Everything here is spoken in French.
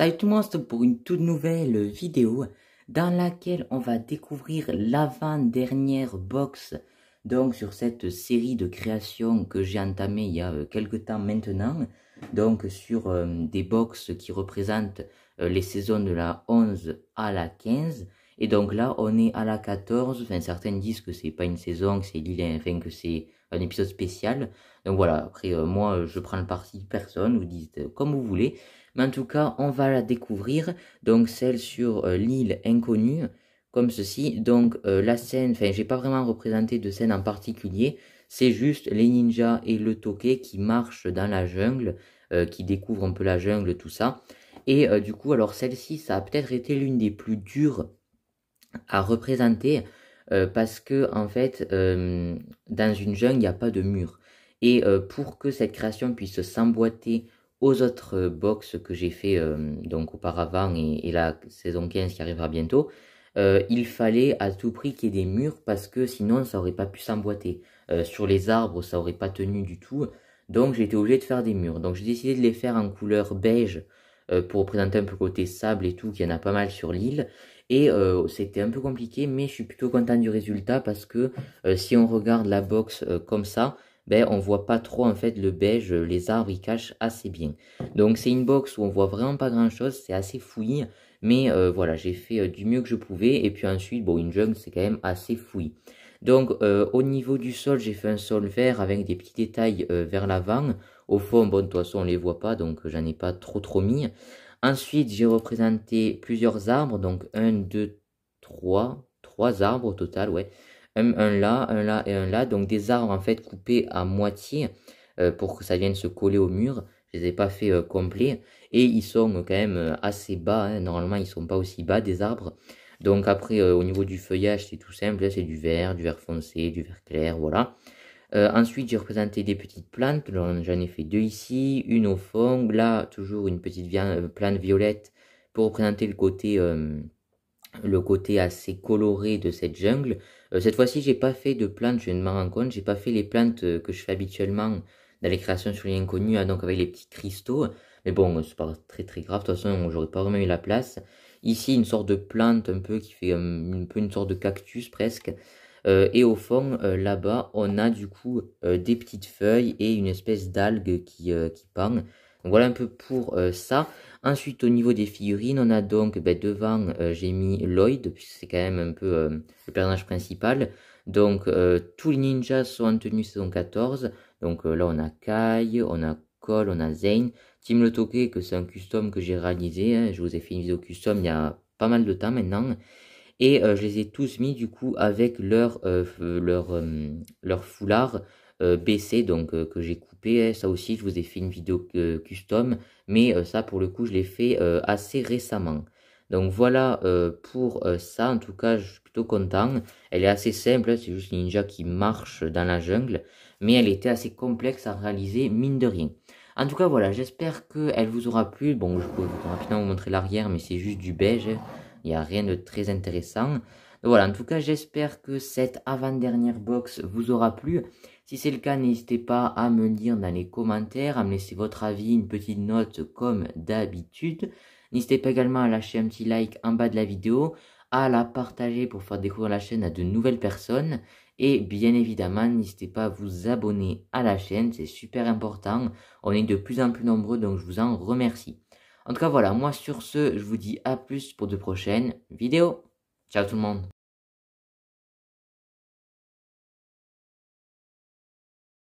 Salut tout le monde pour une toute nouvelle vidéo dans laquelle on va découvrir l'avant-dernière box donc sur cette série de créations que j'ai entamée il y a euh, quelques temps maintenant donc sur euh, des box qui représentent euh, les saisons de la 11 à la 15 et donc là, on est à la 14. Enfin, certains disent que c'est pas une saison, que c'est l'île, enfin, que c'est un épisode spécial. Donc voilà, après, euh, moi, je prends le parti personne, vous dites euh, comme vous voulez. Mais en tout cas, on va la découvrir. Donc celle sur euh, l'île inconnue, comme ceci. Donc la scène, enfin, j'ai pas vraiment représenté de scène en particulier. C'est juste les ninjas et le toqué qui marchent dans la jungle, qui découvrent un peu la jungle, tout ça. Et du coup, alors celle-ci, ça a peut-être été l'une des plus dures à représenter euh, parce que en fait euh, dans une jungle il n'y a pas de mur et euh, pour que cette création puisse s'emboîter aux autres box que j'ai fait donc auparavant et, la saison 15 qui arrivera bientôt il fallait à tout prix qu'il y ait des murs parce que sinon ça aurait pas pu s'emboîter sur les arbres ça aurait pas tenu du tout donc j'étais obligé de faire des murs donc j'ai décidé de les faire en couleur beige euh, pour représenter un peu côté sable et tout, qu'il y en a pas mal sur l'île. Et euh, c'était un peu compliqué, mais je suis plutôt content du résultat parce que euh, si on regarde la box comme ça, ben on voit pas trop en fait le beige, les arbres ils cachent assez bien. Donc c'est une box où on voit vraiment pas grand chose, c'est assez fouillis, mais voilà j'ai fait du mieux que je pouvais. Et puis ensuite bon une jungle c'est quand même assez fouillis. Donc au niveau du sol j'ai fait un sol vert avec des petits détails vers l'avant au fond, bon, de toute façon, on les voit pas, donc j'en ai pas trop trop mis. Ensuite, j'ai représenté plusieurs arbres, donc un, deux, trois, trois arbres au total, ouais. Un, un, là, un là et un là, donc des arbres en fait coupés à moitié euh, pour que ça vienne se coller au mur. Je les ai pas fait euh, complets et ils sont euh, quand même assez bas. Hein. Normalement, ils sont pas aussi bas des arbres. Donc après, au niveau du feuillage, c'est tout simple, hein. c'est du vert, du vert foncé, du vert clair, voilà. Euh, ensuite, j'ai représenté des petites plantes. J'en ai fait deux ici, une au fond. Là, toujours une petite euh, plante violette pour représenter le côté, euh, le côté assez coloré de cette jungle. cette fois-ci, j'ai pas fait de plantes. Je ne m'en rends compte. J'ai pas fait les plantes que je fais habituellement dans les créations sur les inconnus, hein, donc avec les petits cristaux. Mais bon, c'est pas très très grave. De toute façon, j'aurais pas vraiment la place. Ici, une sorte de plante un peu qui fait un peu une sorte de cactus presque. Euh, et au fond, euh, là-bas, on a du coup euh, des petites feuilles et une espèce d'algue qui, qui pend. voilà un peu pour ça. Ensuite, au niveau des figurines, on a donc ben, devant, j'ai mis Lloyd, puisque c'est quand même un peu le personnage principal. Donc, tous les ninjas sont en tenue saison 14. Donc là, on a Kai, on a Cole, on a Zane. Tim Le Toque, que c'est un custom que j'ai réalisé. Hein. Je vous ai fait une vidéo custom il y a pas mal de temps maintenant. Et euh, je les ai tous mis du coup avec leur, euh, leur, euh, leur foulard baissé, donc que j'ai coupé. Ça aussi, je vous ai fait une vidéo custom, mais ça pour le coup, je l'ai fait assez récemment. Donc voilà pour ça, en tout cas je suis plutôt content. Elle est assez simple, hein, c'est juste une ninja qui marche dans la jungle, mais elle était assez complexe à réaliser, mine de rien. En tout cas voilà, j'espère qu'elle vous aura plu. Bon, je vais rapidement vous montrer l'arrière, mais c'est juste du beige. Hein. Il n'y a rien de très intéressant. voilà, en tout cas, j'espère que cette avant-dernière box vous aura plu. Si c'est le cas, n'hésitez pas à me lire dire dans les commentaires, à me laisser votre avis, une petite note comme d'habitude. N'hésitez pas également à lâcher un petit like en bas de la vidéo, à la partager pour faire découvrir la chaîne à de nouvelles personnes. Et bien évidemment, n'hésitez pas à vous abonner à la chaîne, c'est super important. On est de plus en plus nombreux, donc je vous en remercie. En tout cas, voilà, moi sur ce, je vous dis à plus pour de prochaines vidéos. Ciao tout le monde